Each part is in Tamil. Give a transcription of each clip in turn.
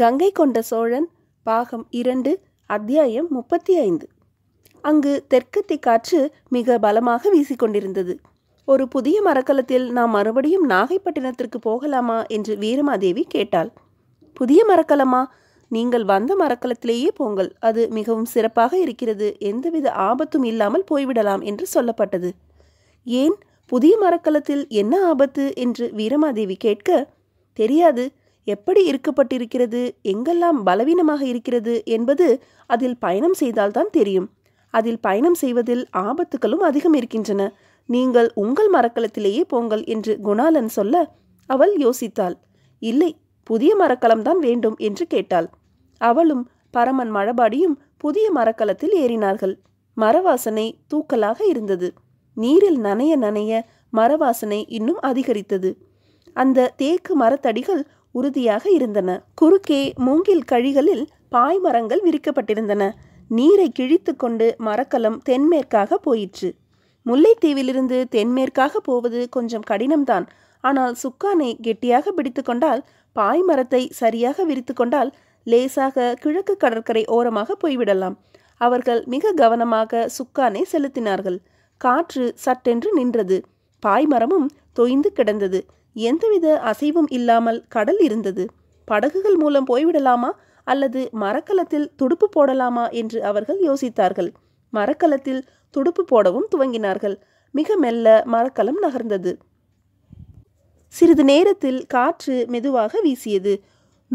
கங்கை கொண்ட சோழன் பாகம் இரண்டு அத்தியாயம் முப்பத்தி ஐந்து அங்கு தெற்கத்தி காற்று மிக பலமாக வீசிக்கொண்டிருந்தது ஒரு புதிய மரக்கலத்தில் நாம் மறுபடியும் நாகைப்பட்டினத்திற்கு போகலாமா என்று வீரமாதேவி கேட்டாள் புதிய மரக்கலமா நீங்கள் வந்த மரக்கலத்திலேயே போங்கள் அது மிகவும் சிறப்பாக இருக்கிறது எந்தவித ஆபத்தும் இல்லாமல் போய்விடலாம் என்று சொல்லப்பட்டது ஏன் புதிய மரக்கலத்தில் என்ன ஆபத்து என்று வீரமாதேவி கேட்க தெரியாது எப்படி இருக்கப்பட்டிருக்கிறது எங்கெல்லாம் பலவீனமாக இருக்கிறது என்பது அதில் பயணம் செய்தால்தான் தெரியும் அதில் பயணம் செய்வதில் ஆபத்துகளும் அதிகம் இருக்கின்றன நீங்கள் உங்கள் மரக்கலத்திலேயே போங்கள் என்று குணாலன் சொல்ல அவள் யோசித்தாள் இல்லை புதிய மரக்கலம்தான் வேண்டும் என்று கேட்டாள் அவளும் பரமன் மழபாடியும் புதிய மரக்கலத்தில் ஏறினார்கள் மரவாசனை தூக்கலாக இருந்தது நீரில் நனைய நனைய மரவாசனை இன்னும் அதிகரித்தது அந்த தேக்கு மரத்தடிகள் உறுதியாக இருந்தன குறுக்கே மூங்கில் கழிகளில் பாய்மரங்கள் விரிக்கப்பட்டிருந்தன நீரை கிழித்து கொண்டு மரக்கலம் தென்மேற்காக போயிற்று முல்லைத்தீவிலிருந்து தென்மேற்காக போவது கொஞ்சம் கடினம்தான் ஆனால் சுக்கானை கெட்டியாக பிடித்து கொண்டால் பாய்மரத்தை சரியாக விரித்து கொண்டால் லேசாக கிழக்கு கடற்கரை ஓரமாக போய்விடலாம் அவர்கள் மிக கவனமாக சுக்கானை செலுத்தினார்கள் காற்று சட்டென்று நின்றது பாய்மரமும் தொய்ந்து கிடந்தது எந்தவித அசைவும் இல்லாமல் கடல் இருந்தது படகுகள் மூலம் போய்விடலாமா அல்லது மரக்கலத்தில் துடுப்பு போடலாமா என்று அவர்கள் யோசித்தார்கள் மரக்கலத்தில் துடுப்பு போடவும் துவங்கினார்கள் மிக மெல்ல மரக்கலம் நகர்ந்தது சிறிது நேரத்தில் காற்று மெதுவாக வீசியது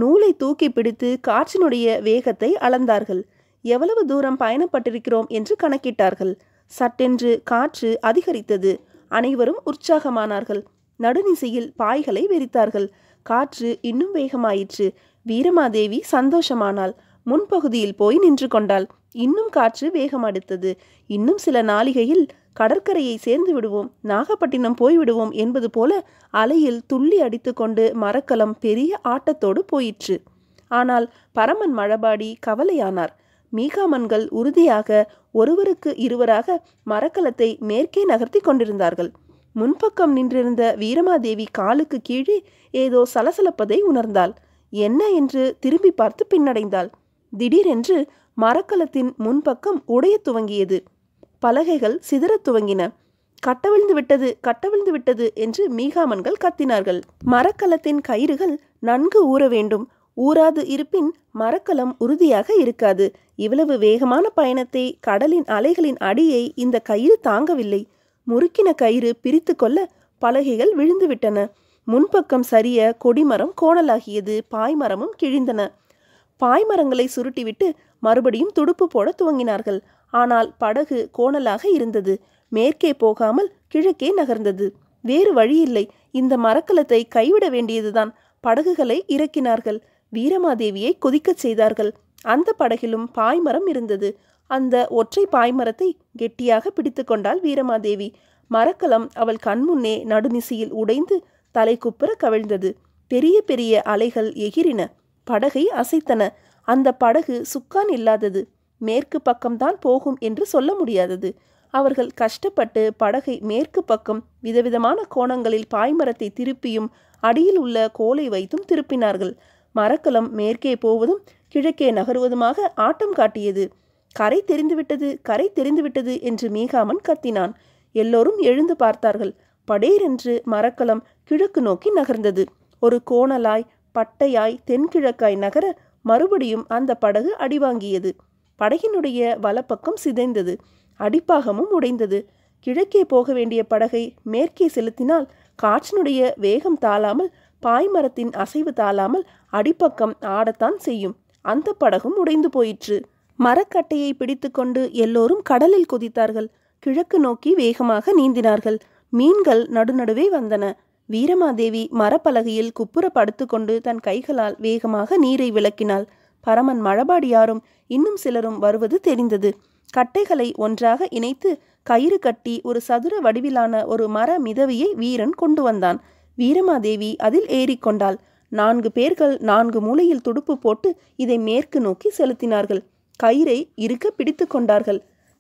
நூலை தூக்கி பிடித்து காற்றினுடைய வேகத்தை அளந்தார்கள் எவ்வளவு தூரம் பயணப்பட்டிருக்கிறோம் என்று கணக்கிட்டார்கள் சட்டென்று காற்று அதிகரித்தது அனைவரும் உற்சாகமானார்கள் நடுநிசையில் பாய்களை வெறித்தார்கள் காற்று இன்னும் வேகமாயிற்று வீரமாதேவி சந்தோஷமானாள் முன்பகுதியில் போய் நின்று கொண்டாள் இன்னும் காற்று வேகம் அடுத்தது இன்னும் சில நாளிகையில் கடற்கரையை சேர்ந்து விடுவோம் நாகப்பட்டினம் போய்விடுவோம் என்பது போல அலையில் துள்ளி அடித்துக்கொண்டு மரக்கலம் பெரிய ஆட்டத்தோடு போயிற்று ஆனால் பரமன் மழபாடி கவலையானார் மீகாமன்கள் உறுதியாக ஒருவருக்கு இருவராக மரக்கலத்தை மேற்கே நகர்த்தி கொண்டிருந்தார்கள் முன்பக்கம் நின்றிருந்த வீரமாதேவி காலுக்கு கீழே ஏதோ சலசலப்பதை உணர்ந்தாள் என்ன என்று திரும்பி பார்த்து பின்னடைந்தாள் திடீரென்று மரக்கலத்தின் முன்பக்கம் உடைய துவங்கியது பலகைகள் சிதறத் துவங்கின கட்டவிழ்ந்து விட்டது கட்டவிழ்ந்து விட்டது என்று மீகாமன்கள் கத்தினார்கள் மரக்கலத்தின் கயிறுகள் நன்கு ஊற வேண்டும் ஊராது இருப்பின் மரக்கலம் உறுதியாக இருக்காது இவ்வளவு வேகமான பயணத்தை கடலின் அலைகளின் அடியை இந்த கயிறு தாங்கவில்லை முறுக்கின கயிறு பிரித்து கொள்ள பலகைகள் விழுந்துவிட்டன முன்பக்கம் சரிய கொடிமரம் கோணலாகியது பாய்மரமும் கிழிந்தன பாய்மரங்களை சுருட்டிவிட்டு மறுபடியும் துடுப்பு போட துவங்கினார்கள் ஆனால் படகு கோணலாக இருந்தது மேற்கே போகாமல் கிழக்கே நகர்ந்தது வேறு வழியில்லை இந்த மரக்கலத்தை கைவிட வேண்டியதுதான் படகுகளை இறக்கினார்கள் வீரமாதேவியை கொதிக்கச் செய்தார்கள் அந்த படகிலும் பாய்மரம் இருந்தது அந்த ஒற்றை பாய்மரத்தை கெட்டியாக பிடித்து கொண்டாள் வீரமாதேவி மரக்கலம் அவள் கண்முன்னே நடுநிசியில் உடைந்து தலைக்குப்புற கவிழ்ந்தது பெரிய பெரிய அலைகள் எகிரின படகை அசைத்தன அந்த படகு சுக்கான் இல்லாதது மேற்கு பக்கம்தான் போகும் என்று சொல்ல முடியாதது அவர்கள் கஷ்டப்பட்டு படகை மேற்கு பக்கம் விதவிதமான கோணங்களில் பாய்மரத்தை திருப்பியும் அடியில் உள்ள கோலை வைத்தும் திருப்பினார்கள் மரக்கலம் மேற்கே போவதும் கிழக்கே நகருவதுமாக ஆட்டம் காட்டியது கரை தெரிந்துவிட்டது கரை தெரிந்துவிட்டது என்று மீகாமன் கத்தினான் எல்லோரும் எழுந்து பார்த்தார்கள் படேரென்று மரக்கலம் கிழக்கு நோக்கி நகர்ந்தது ஒரு கோணலாய் பட்டையாய் தென்கிழக்காய் நகர மறுபடியும் அந்த படகு அடிவாங்கியது படகினுடைய வலப்பக்கம் சிதைந்தது அடிப்பாகமும் உடைந்தது கிழக்கே போக வேண்டிய படகை மேற்கே செலுத்தினால் காற்றினுடைய வேகம் தாளாமல் பாய்மரத்தின் அசைவு தாளாமல் அடிப்பக்கம் ஆடத்தான் செய்யும் அந்த படகும் உடைந்து போயிற்று மரக்கட்டையை பிடித்துக்கொண்டு எல்லோரும் கடலில் குதித்தார்கள் கிழக்கு நோக்கி வேகமாக நீந்தினார்கள் மீன்கள் நடுநடுவே வந்தன வீரமாதேவி மரப்பலகையில் குப்புற படுத்துக்கொண்டு தன் கைகளால் வேகமாக நீரை விளக்கினாள் பரமன் மழபாடியாரும் இன்னும் சிலரும் வருவது தெரிந்தது கட்டைகளை ஒன்றாக இணைத்து கயிறு கட்டி ஒரு சதுர வடிவிலான ஒரு மர மிதவையை வீரன் கொண்டு வந்தான் வீரமாதேவி அதில் ஏறிக்கொண்டாள் நான்கு பேர்கள் நான்கு மூலையில் துடுப்பு போட்டு இதை மேற்கு நோக்கி செலுத்தினார்கள் கயிறை இருக்க பிடித்து கொண்டார்கள்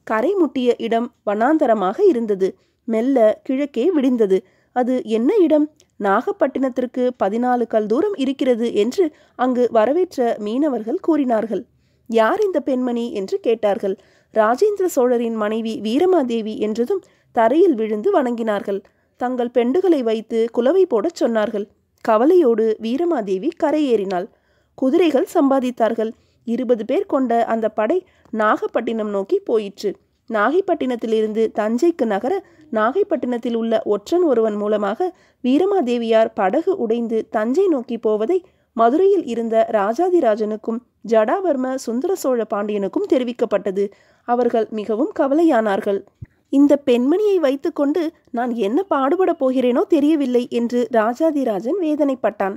கரை முட்டிய இடம் வனாந்தரமாக இருந்தது மெல்ல கிழக்கே விடிந்தது அது என்ன இடம் நாகப்பட்டினத்திற்கு பதினாலு கல் தூரம் இருக்கிறது என்று அங்கு வரவேற்ற மீனவர்கள் கூறினார்கள் யார் இந்த பெண்மணி என்று கேட்டார்கள் ராஜேந்திர சோழரின் மனைவி வீரமாதேவி என்றதும் தரையில் விழுந்து வணங்கினார்கள் தங்கள் பெண்டுகளை வைத்து குலவை போடச் சொன்னார்கள் கவலையோடு வீரமாதேவி கரையேறினாள் குதிரைகள் சம்பாதித்தார்கள் இருபது பேர் கொண்ட அந்த படை நாகப்பட்டினம் நோக்கி போயிற்று நாகைப்பட்டினத்திலிருந்து தஞ்சைக்கு நகர நாகைப்பட்டினத்தில் உள்ள ஒற்றன் ஒருவன் மூலமாக வீரமாதேவியார் படகு உடைந்து தஞ்சை நோக்கி போவதை மதுரையில் இருந்த ராஜாதிராஜனுக்கும் ஜடாவர்ம சுந்தர சோழ பாண்டியனுக்கும் தெரிவிக்கப்பட்டது அவர்கள் மிகவும் கவலையானார்கள் இந்த பெண்மணியை வைத்துக்கொண்டு நான் என்ன பாடுபட போகிறேனோ தெரியவில்லை என்று ராஜாதிராஜன் வேதனைப்பட்டான்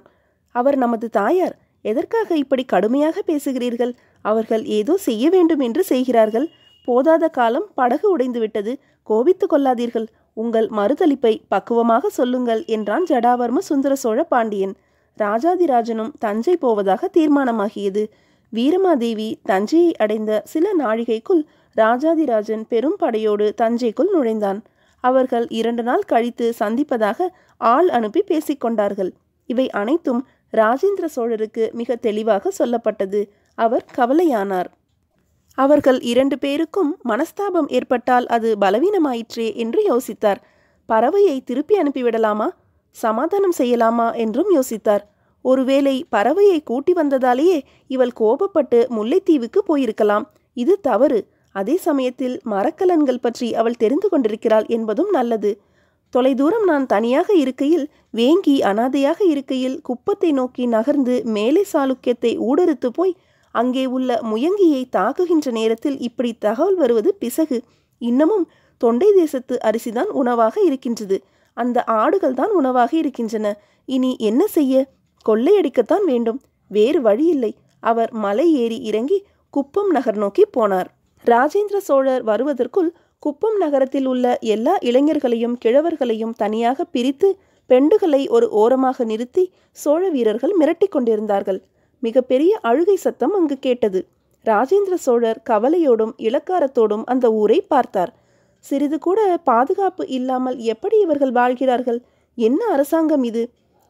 அவர் நமது தாயார் எதற்காக இப்படி கடுமையாக பேசுகிறீர்கள் அவர்கள் ஏதோ செய்ய வேண்டும் என்று செய்கிறார்கள் போதாத காலம் படகு உடைந்துவிட்டது கோபித்து கொள்ளாதீர்கள் உங்கள் மறுதளிப்பை பக்குவமாக சொல்லுங்கள் என்றான் ஜடாவர்ம சுந்தர சோழ பாண்டியன் ராஜாதிராஜனும் தஞ்சை போவதாக தீர்மானமாகியது வீரமாதேவி தஞ்சையை அடைந்த சில நாழிகைக்குள் ராஜாதிராஜன் பெரும் படையோடு தஞ்சைக்குள் நுழைந்தான் அவர்கள் இரண்டு நாள் கழித்து சந்திப்பதாக ஆள் அனுப்பி பேசிக்கொண்டார்கள் இவை அனைத்தும் ராஜேந்திர சோழருக்கு மிக தெளிவாக சொல்லப்பட்டது அவர் கவலையானார் அவர்கள் இரண்டு பேருக்கும் மனஸ்தாபம் ஏற்பட்டால் அது பலவீனமாயிற்றே என்று யோசித்தார் பறவையை திருப்பி அனுப்பிவிடலாமா சமாதானம் செய்யலாமா என்றும் யோசித்தார் ஒருவேளை பறவையை கூட்டி வந்ததாலேயே இவள் கோபப்பட்டு முல்லைத்தீவுக்கு போயிருக்கலாம் இது தவறு அதே சமயத்தில் மரக்கலன்கள் பற்றி அவள் தெரிந்து கொண்டிருக்கிறாள் என்பதும் நல்லது தொலைதூரம் நான் தனியாக இருக்கையில் வேங்கி அனாதையாக இருக்கையில் குப்பத்தை நோக்கி நகர்ந்து மேலே சாளுக்கியத்தை ஊடறுத்து போய் அங்கே உள்ள முயங்கியை தாக்குகின்ற நேரத்தில் இப்படி தகவல் வருவது பிசகு இன்னமும் தொண்டை தேசத்து அரிசிதான் உணவாக இருக்கின்றது அந்த ஆடுகள் தான் உணவாக இருக்கின்றன இனி என்ன செய்ய கொள்ளையடிக்கத்தான் வேண்டும் வேறு வழியில்லை அவர் மலை ஏறி இறங்கி குப்பம் நகர் நோக்கி போனார் ராஜேந்திர சோழர் வருவதற்குள் குப்பம் நகரத்தில் உள்ள எல்லா இளைஞர்களையும் கிழவர்களையும் தனியாக பிரித்து பெண்டுகளை ஒரு ஓரமாக நிறுத்தி சோழ வீரர்கள் மிரட்டிக் கொண்டிருந்தார்கள் மிகப்பெரிய அழுகை சத்தம் அங்கு கேட்டது ராஜேந்திர சோழர் கவலையோடும் இலக்காரத்தோடும் அந்த ஊரை பார்த்தார் சிறிது கூட பாதுகாப்பு இல்லாமல் எப்படி இவர்கள் வாழ்கிறார்கள் என்ன அரசாங்கம் இது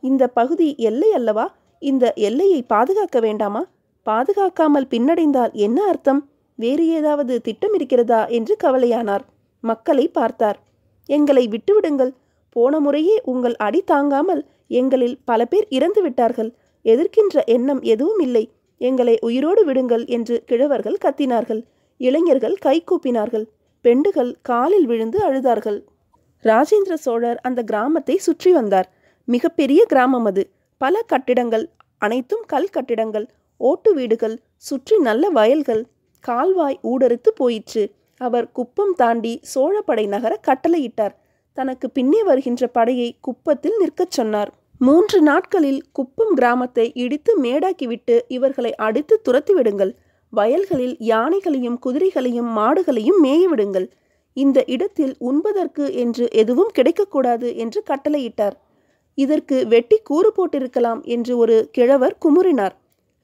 இந்த பகுதி எல்லை அல்லவா இந்த எல்லையை பாதுகாக்க வேண்டாமா பாதுகாக்காமல் பின்னடைந்தால் என்ன அர்த்தம் வேறு ஏதாவது திட்டம் இருக்கிறதா என்று கவலையானார் மக்களை பார்த்தார் எங்களை விட்டுவிடுங்கள் போன முறையே உங்கள் அடி தாங்காமல் எங்களில் பல பேர் இறந்து விட்டார்கள் எதிர்க்கின்ற எண்ணம் எதுவும் இல்லை எங்களை உயிரோடு விடுங்கள் என்று கிழவர்கள் கத்தினார்கள் இளைஞர்கள் கை கூப்பினார்கள் பெண்டுகள் காலில் விழுந்து அழுதார்கள் ராஜேந்திர சோழர் அந்த கிராமத்தை சுற்றி வந்தார் மிகப்பெரிய கிராமம் அது பல கட்டிடங்கள் அனைத்தும் கல் கட்டிடங்கள் ஓட்டு வீடுகள் சுற்றி நல்ல வயல்கள் கால்வாய் ஊடறுத்து போயிற்று அவர் குப்பம் தாண்டி சோழப்படை நகர கட்டளையிட்டார் தனக்கு பின்னே வருகின்ற படையை குப்பத்தில் நிற்கச் சொன்னார் மூன்று நாட்களில் குப்பம் கிராமத்தை இடித்து மேடாக்கிவிட்டு இவர்களை அடித்து துரத்தி விடுங்கள் வயல்களில் யானைகளையும் குதிரைகளையும் மாடுகளையும் மேயவிடுங்கள் இந்த இடத்தில் உண்பதற்கு என்று எதுவும் கிடைக்கக்கூடாது என்று கட்டளையிட்டார் இதற்கு வெட்டி கூறு போட்டிருக்கலாம் என்று ஒரு கிழவர் குமுறினார்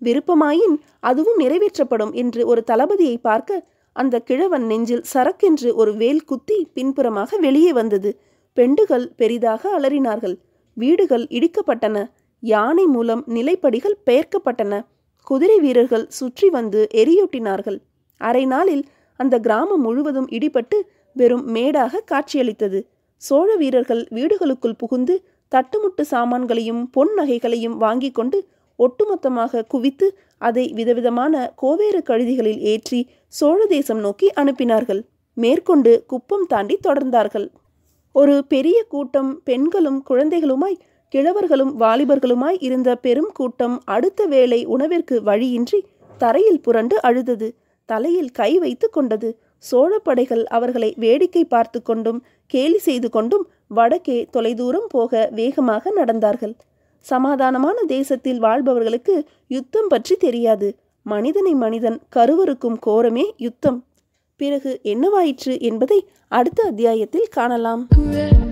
விருப்பமாயின் அதுவும் நிறைவேற்றப்படும் என்று ஒரு தளபதியை பார்க்க அந்த கிழவன் நெஞ்சில் சரக்கென்று ஒரு வேல் குத்தி பின்புறமாக வெளியே வந்தது பெண்டுகள் பெரிதாக அலறினார்கள் வீடுகள் இடிக்கப்பட்டன யானை மூலம் நிலைப்படிகள் பெயர்க்கப்பட்டன குதிரை வீரர்கள் சுற்றி வந்து எரியூட்டினார்கள் அரை நாளில் அந்த கிராமம் முழுவதும் இடிபட்டு வெறும் மேடாக காட்சியளித்தது சோழ வீரர்கள் வீடுகளுக்குள் புகுந்து தட்டுமுட்டு சாமான்களையும் பொன் நகைகளையும் வாங்கி கொண்டு ஒட்டுமொத்தமாக குவித்து அதை விதவிதமான கோவேறு கழுதிகளில் ஏற்றி சோழ தேசம் நோக்கி அனுப்பினார்கள் மேற்கொண்டு குப்பம் தாண்டி தொடர்ந்தார்கள் ஒரு பெரிய கூட்டம் பெண்களும் குழந்தைகளுமாய் கிழவர்களும் வாலிபர்களுமாய் இருந்த பெரும் கூட்டம் அடுத்த வேளை உணவிற்கு வழியின்றி தரையில் புரண்டு அழுதது தலையில் கை வைத்து கொண்டது சோழப்படைகள் அவர்களை வேடிக்கை பார்த்து கொண்டும் கேலி செய்து கொண்டும் வடக்கே தொலைதூரம் போக வேகமாக நடந்தார்கள் சமாதானமான தேசத்தில் வாழ்பவர்களுக்கு யுத்தம் பற்றி தெரியாது மனிதனை மனிதன் கருவறுக்கும் கோரமே யுத்தம் பிறகு என்னவாயிற்று என்பதை அடுத்த அத்தியாயத்தில் காணலாம்